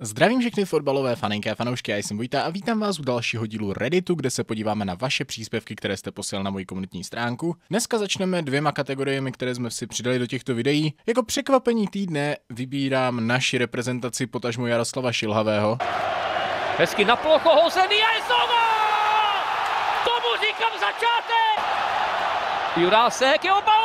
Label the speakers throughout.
Speaker 1: Zdravím všechny fotbalové faninky a fanoušky, já jsem Vojta a vítám vás u dalšího dílu Redditu, kde se podíváme na vaše příspěvky, které jste posílal na moji komunitní stránku. Dneska začneme dvěma kategoriemi, které jsme si přidali do těchto videí. Jako překvapení týdne vybírám naši reprezentaci potažmu Jaroslava Šilhavého. Hezky na plocho hozený a je Tomu říkám začátek! Jurásek je oba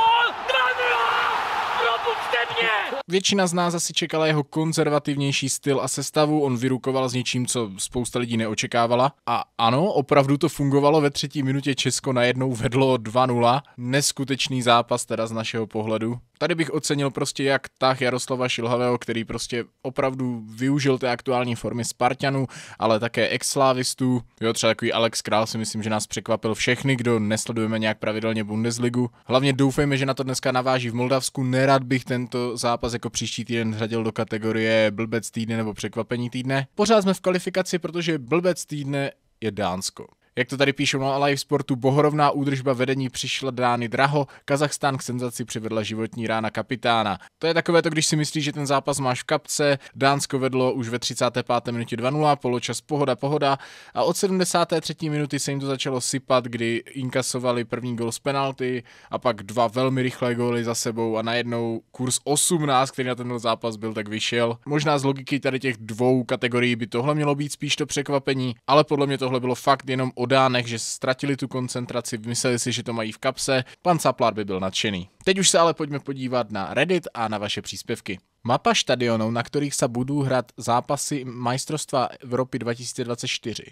Speaker 1: mě! Většina z nás asi čekala jeho konzervativnější styl a sestavu, on vyrukoval s něčím, co spousta lidí neočekávala. A ano, opravdu to fungovalo, ve třetí minutě Česko najednou vedlo 2-0. Neskutečný zápas teda z našeho pohledu. Tady bych ocenil prostě jak tah Jaroslava Šilhavého, který prostě opravdu využil té aktuální formy Spartanů, ale také exlávistů. Jo, třeba takový Alex Král si myslím, že nás překvapil všechny, kdo nesledujeme nějak pravidelně Bundesligu. Hlavně doufejme, že na to dneska naváží v Moldavsku. Nerad bych bych tento zápas jako příští týden řadil do kategorie blbec týdne nebo překvapení týdne. Pořád jsme v kvalifikaci, protože blbec týdne je Dánsko. Jak to tady píšou na Live Sportu, bohorovná údržba vedení přišla dány draho, Kazachstán k senzaci přivedla životní rána kapitána. To je takové to, když si myslíš, že ten zápas máš v kapce, Dánsko vedlo už ve 35. minutě 2-0, poločas pohoda, pohoda a od 73. minuty se jim to začalo sypat, kdy inkasovali první gol z penalty a pak dva velmi rychlé góly za sebou a najednou kurz 18, který na tenhle zápas byl, tak vyšel. Možná z logiky tady těch dvou kategorií by tohle mělo být spíš to překvapení, ale podle mě tohle bylo fakt jenom o dánech, že ztratili tu koncentraci, mysleli si, že to mají v kapse. Pan Saplár by byl nadšený. Teď už se ale pojďme podívat na Reddit a na vaše příspěvky. Mapa stadionů, na kterých se budou hrát zápasy majstrovstva Evropy 2024.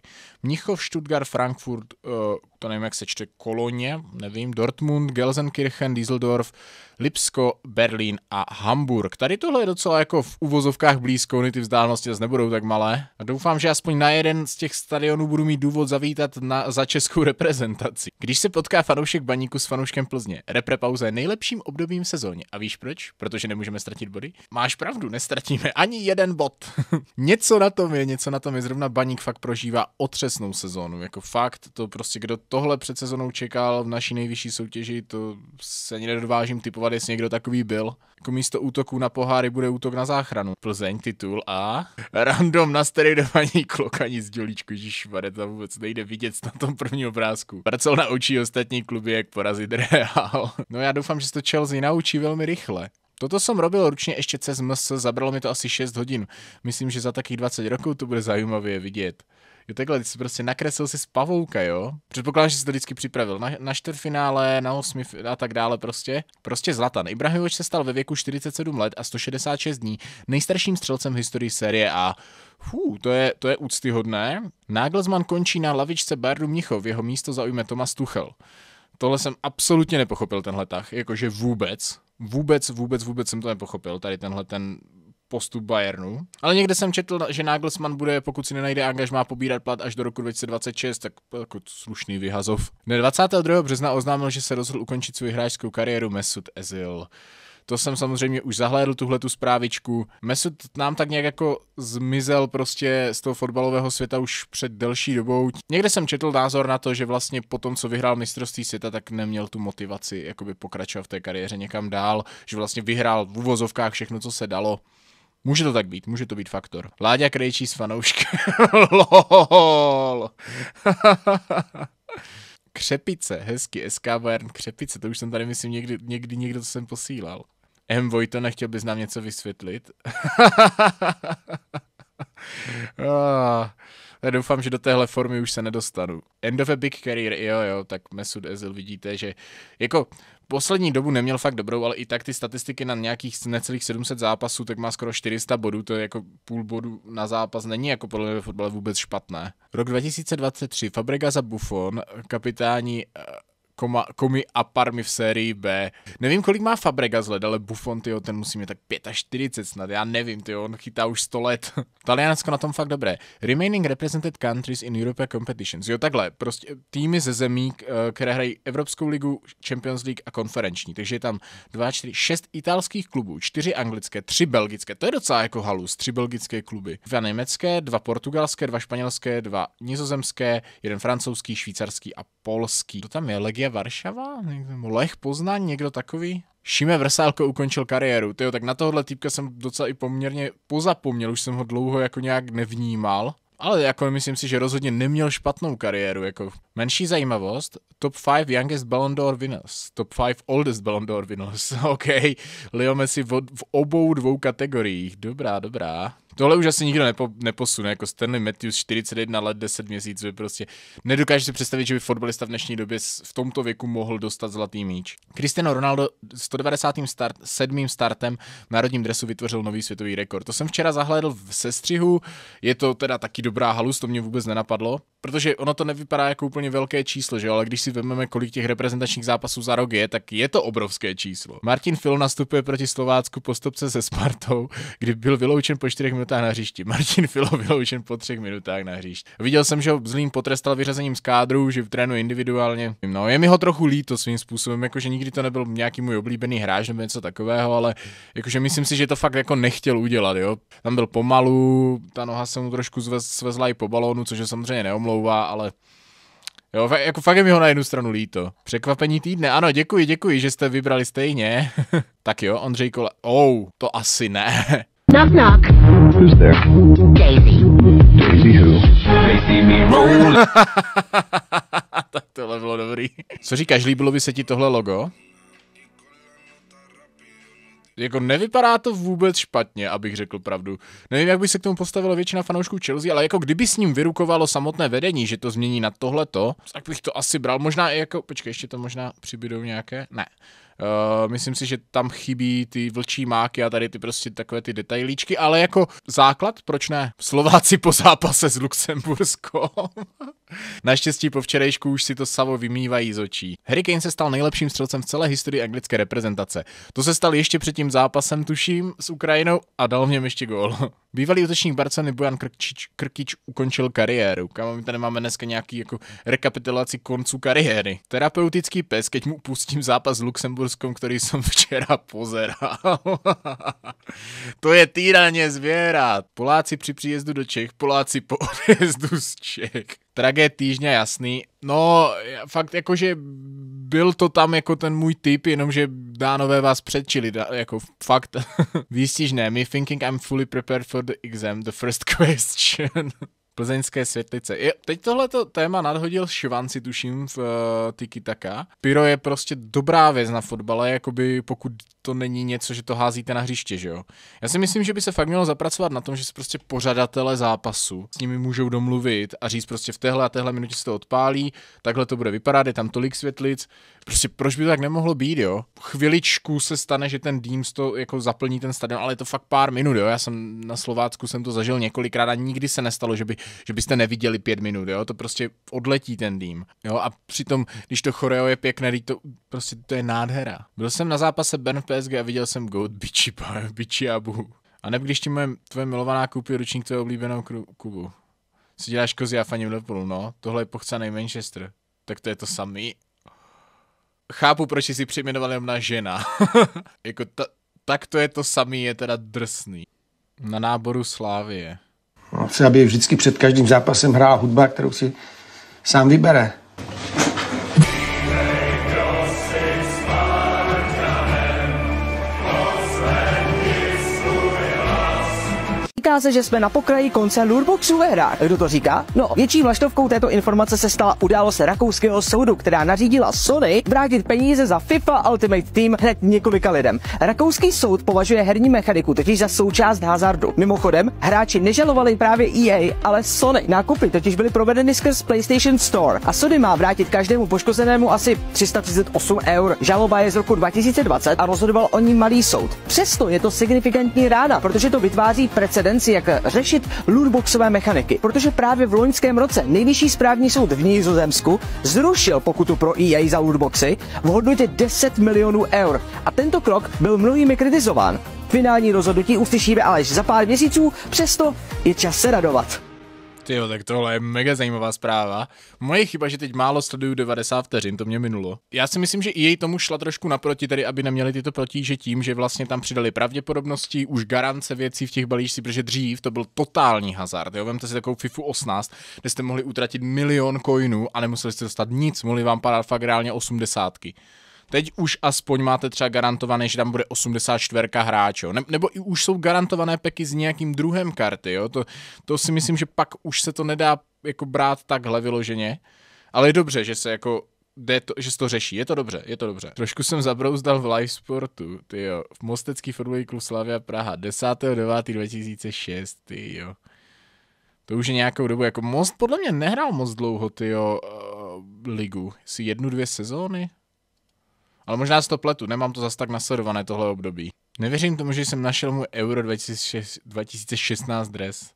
Speaker 1: Mnichov, Stuttgart, Frankfurt, eh, to nevím, jak se čte, Koloně, nevím, Dortmund, Gelsenkirchen, Düsseldorf, Lipsko, Berlín a Hamburg. Tady tohle je docela jako v uvozovkách blízko, oni ty vzdálenosti zase nebudou tak malé. A doufám, že aspoň na jeden z těch stadionů budu mít důvod zavítat na, za českou reprezentaci. Když se potká fanoušek baníku s fanouškem Plzně, repre pauze je nejlepším obdobím sezóně. A víš proč? Protože nemůžeme ztratit body máš pravdu, nestratíme ani jeden bod. něco na tom je, něco na tom je. Zrovna Baník fakt prožívá otřesnou sezónu. Jako fakt, to prostě, kdo tohle před sezónou čekal v naší nejvyšší soutěži, to se ani nedodvážím typovat, jestli někdo takový byl. Jako místo útoků na poháry bude útok na záchranu. Plzeň, titul a random na steridovaní klokaní z dělíčku. Ježišmarja, to vůbec nejde vidět na tom prvním obrázku. Prcel naučí ostatní kluby, jak porazit Real. no já doufám, že se to Chelsea naučí velmi rychle. Toto jsem robil ručně ještě cez MS, zabralo mi to asi 6 hodin. Myslím, že za takých 20 rokov to bude zajímavě vidět. Jo, takhle, ty jsi prostě nakreslil si z pavouka, jo? Předpokládám, že jsi to vždycky připravil. Na, na čtvrtfinále, na osmi a tak dále prostě. Prostě Zlatan. Ibrahimovič se stal ve věku 47 let a 166 dní nejstarším střelcem v historii série A. Fú, to je, to je úctyhodné. Nagelsmann končí na lavičce Bardu Mnichov, jeho místo zaujme Tomas Tuchel. Tohle jsem absolutně nepochopil, tenhle tah, jakože vůbec vůbec, vůbec, vůbec jsem to nepochopil, tady tenhle ten postup Bayernu. Ale někde jsem četl, že Nagelsmann bude, pokud si nenajde angažmá, pobírat plat až do roku 2026, tak jako slušný vyhazov. Ne 22. března oznámil, že se rozhodl ukončit svou hráčskou kariéru Mesut Ezil. To jsem samozřejmě už zahlédl tuhle tu zprávičku. Mesut nám tak nějak jako zmizel prostě z toho fotbalového světa už před delší dobou. Někde jsem četl názor na to, že vlastně po tom, co vyhrál mistrovství světa, tak neměl tu motivaci jakoby pokračovat v té kariéře někam dál, že vlastně vyhrál v uvozovkách všechno, co se dalo. Může to tak být, může to být faktor. Láďa Krejčí s fanouškem. LOL. Křepice, hezky, SK Bayern Křepice, to už jsem tady myslím někdy, někdy někdo, to jsem posílal. M. Vojto, nechtěl bys nám něco vysvětlit? oh, já doufám, že do téhle formy už se nedostanu. End of a big career, jo jo, tak Mesut Ezil vidíte, že jako poslední dobu neměl fakt dobrou, ale i tak ty statistiky na nějakých necelých 700 zápasů, tak má skoro 400 bodů, to je jako půl bodu na zápas, není jako podle mě fotbal vůbec špatné. Rok 2023, Fabrega za Buffon, kapitáni eh, koma, komi a parmi v sérii B. Nevím, kolik má Fabregas led, ale Buffon, tyjo, ten musí mít tak 45 snad, já nevím, tyjo, on chytá už 100 let. Taliansko na tom fakt dobré. Remaining represented countries in European competitions. Jo, takhle, prostě týmy ze zemí, eh, které hrají Evropskou ligu, Champions League a konferenční. Takže je tam 2, 4, 6 italských klubů, 4 anglické, 3 belgické. To je docela jako halus, 3 belgické kluby. 2 německé, 2 portugalské, 2 španělské, 2 nizozemské, jeden francouzský, švýcarský a polský. To tam je Legia Legie Varšava? Lech Poznaň, někdo takový? Šime Vrsálko ukončil kariéru. Tyjo, tak na tohle týpka jsem docela i poměrně pozapomněl, už jsem ho dlouho jako nějak nevnímal. Ale jako myslím si, že rozhodně neměl špatnou kariéru. Jako menší zajímavost, top 5 youngest Ballon d'Or winners, top 5 oldest Ballon d'Or winners. OK, Leo Messi v, v obou dvou kategoriích. Dobrá, dobrá tohle už asi nikdo nepo, neposune, jako Stanley Matthews 41 let, 10 měsíců, je prostě nedokáže si představit, že by fotbalista v dnešní době v tomto věku mohl dostat zlatý míč. Cristiano Ronaldo 197. Start, startem v národním dresu vytvořil nový světový rekord. To jsem včera zahlédl v sestřihu, je to teda taky dobrá halus, to mě vůbec nenapadlo protože ono to nevypadá jako úplně velké číslo, že ale když si vezmeme, kolik těch reprezentačních zápasů za rok je, tak je to obrovské číslo. Martin Fil nastupuje proti Slovácku po stopce se Spartou, kdy byl vyloučen po 4 minutách na hřišti. Martin Fil vyloučen po 3 minutách na hřišti. Viděl jsem, že ho zlým potrestal vyřazením z kádru, že trénuje individuálně. No, je mi ho trochu líto svým způsobem, jakože nikdy to nebyl nějaký můj oblíbený hráč nebo něco takového, ale jakože myslím si, že to fakt jako nechtěl udělat, jo. Tam byl pomalu, ta noha se mu trošku zvezla svezla i po balónu, což je samozřejmě neomlouvá omlouvá, ale jo, fakt, jako fakt je mi ho na jednu stranu líto. Překvapení týdne, ano, děkuji, děkuji, že jste vybrali stejně. tak jo, Ondřej Kola, oh, to asi ne. Knock, knock. Who's there? Daisy. Daisy who? Daisy me roll. tak tohle bylo dobrý. Co říkáš, líbilo by se ti tohle logo? jako nevypadá to vůbec špatně, abych řekl pravdu. Nevím, jak by se k tomu postavilo většina fanoušků Chelsea, ale jako kdyby s ním vyrukovalo samotné vedení, že to změní na tohleto, tak bych to asi bral. Možná i jako, počkej, ještě to možná přibydou nějaké, ne. Eh, myslím si, že tam chybí ty vlčí máky a tady ty prostě takové ty detailíčky, ale jako základ, proč ne? Slováci po zápase s Luxemburskou. Naštěstí po včerejšku už si to samo vymývají z očí. Harry Kane se stal nejlepším střelcem v celé historii anglické reprezentace. To se stal ještě před tím zápasem, tuším, s Ukrajinou a dal v něm ještě gól. Bývalý útočník Barcelony Bojan Krkič, Krkič ukončil kariéru. Kam my tady máme dneska nějaký jako rekapitulaci konců kariéry. Terapeutický pes, keď mu pustím zápas s Luxemburskou Ruskom, ktorý som včera pozeral. to je týraně zvěrat. Poláci při příjezdu do Čech, Poláci po odjezdu z Čech. Tragé týždňa, jasný. No, fakt jakože byl to tam jako ten můj typ, jenomže dánové vás předčili, jako fakt výstižné. Me thinking I'm fully prepared for the exam, the first question plzeňské světlice. Je, teď tohleto téma nadhodil Švanci, tuším, v uh, Tiki Taka. Piro je prostě dobrá věc na fotbale, jakoby pokud to není něco, že to házíte na hřiště, že jo. Já si myslím, že by se fakt mělo zapracovat na tom, že se prostě pořadatele zápasu s nimi můžou domluvit a říct prostě v téhle a téhle minutě se to odpálí, takhle to bude vypadat, je tam tolik světlic. Prostě proč by to tak nemohlo být, jo? Chviličku se stane, že ten dým to jako zaplní ten stadion, ale je to fakt pár minut, jo. Já jsem na Slovácku jsem to zažil několikrát a nikdy se nestalo, že, by, že byste neviděli pět minut, jo. To prostě odletí ten dým, jo. A přitom, když to choreo je pěkné, to prostě to je nádhera. Byl jsem na zápase ben PSG a viděl jsem Goat Biči, biči Abu. A nebo když ti moje, tvoje milovaná koupí ručník tvého oblíbenou klubu. Si děláš kozy a faním Liverpoolu, no. Tohle je pochcený Manchester. Tak to je to samý. Chápu, proč jsi přejmenoval jenom na žena. jako ta, tak to je to samý, je teda drsný. Na náboru Slávie. No, chci, aby vždycky před každým zápasem hrála hudba, kterou si sám vybere. Říká se, že jsme na pokraji konce Lureboxu era. Kdo to říká? No, větší vlaštovkou této informace se stala událost rakouského soudu, která nařídila Sony vrátit peníze za FIFA Ultimate Team hned několika lidem. Rakouský soud považuje herní mechaniku totiž za součást hazardu. Mimochodem, hráči nežalovali právě EA, ale Sony. Nákupy totiž byly provedeny skrz PlayStation Store a Sony má vrátit každému poškozenému asi 338 eur. Žaloba je z roku 2020 a rozhodoval o ní malý soud. Přesto je to signifikantní rána, protože to vytváří precedent šanci, jak řešit lootboxové mechaniky, protože právě v loňském roce nejvyšší správní soud v Nizozemsku zrušil pokutu pro EA za lootboxy v hodnotě 10 milionů eur a tento krok byl mnohými kritizován. Finální rozhodnutí uslyšíme ale za pár měsíců, přesto je čas se radovat. Ty jo, tak tohle je mega zajímavá zpráva. Moje chyba, že teď málo sleduju 90 vteřin, to mě minulo. Já si myslím, že i jej tomu šla trošku naproti, tedy aby neměli tyto protíže tím, že vlastně tam přidali pravděpodobnosti, už garance věcí v těch balíčcích, protože dřív to byl totální hazard. Jo? Vemte si takovou FIFU 18, kde jste mohli utratit milion coinů a nemuseli jste dostat nic, mohli vám padat fakt reálně osmdesátky teď už aspoň máte třeba garantované, že tam bude 84 hráč, jo. Ne, nebo i už jsou garantované peky s nějakým druhém karty, jo. To, to si myslím, že pak už se to nedá jako brát takhle vyloženě. Ale je dobře, že se jako jde to, že se to řeší. Je to dobře, je to dobře. Trošku jsem zabrouzdal v live sportu, ty jo. V Mostecký fotbalový klub Slavia Praha 10.9.2006, ty jo. To už je nějakou dobu, jako Most podle mě nehrál moc dlouho, ty jo, uh, ligu. Si jednu, dvě sezóny? Ale možná z to pletu, nemám to zas tak nasledované tohle období. Nevěřím tomu, že jsem našel můj Euro 2016 dres.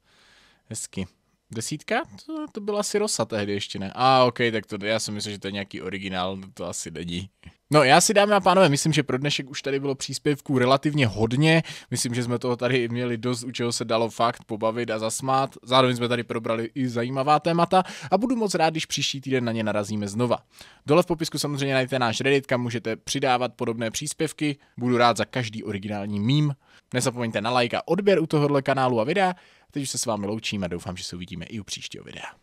Speaker 1: Hezky. Desítka? To, to byla asi Rosa tehdy ještě, ne? A ah, ok, tak to já si myslím, že to je nějaký originál, to, no to asi není. No já si dámy a pánové, myslím, že pro dnešek už tady bylo příspěvků relativně hodně. Myslím, že jsme toho tady měli dost, u čeho se dalo fakt pobavit a zasmát. Zároveň jsme tady probrali i zajímavá témata a budu moc rád, když příští týden na ně narazíme znova. Dole v popisku samozřejmě najdete náš Reddit, kam můžete přidávat podobné příspěvky. Budu rád za každý originální mím. Nezapomeňte na like a odběr u tohohle kanálu a videa Teď už se s vámi loučíme, doufám, že se uvidíme i u příštího videa.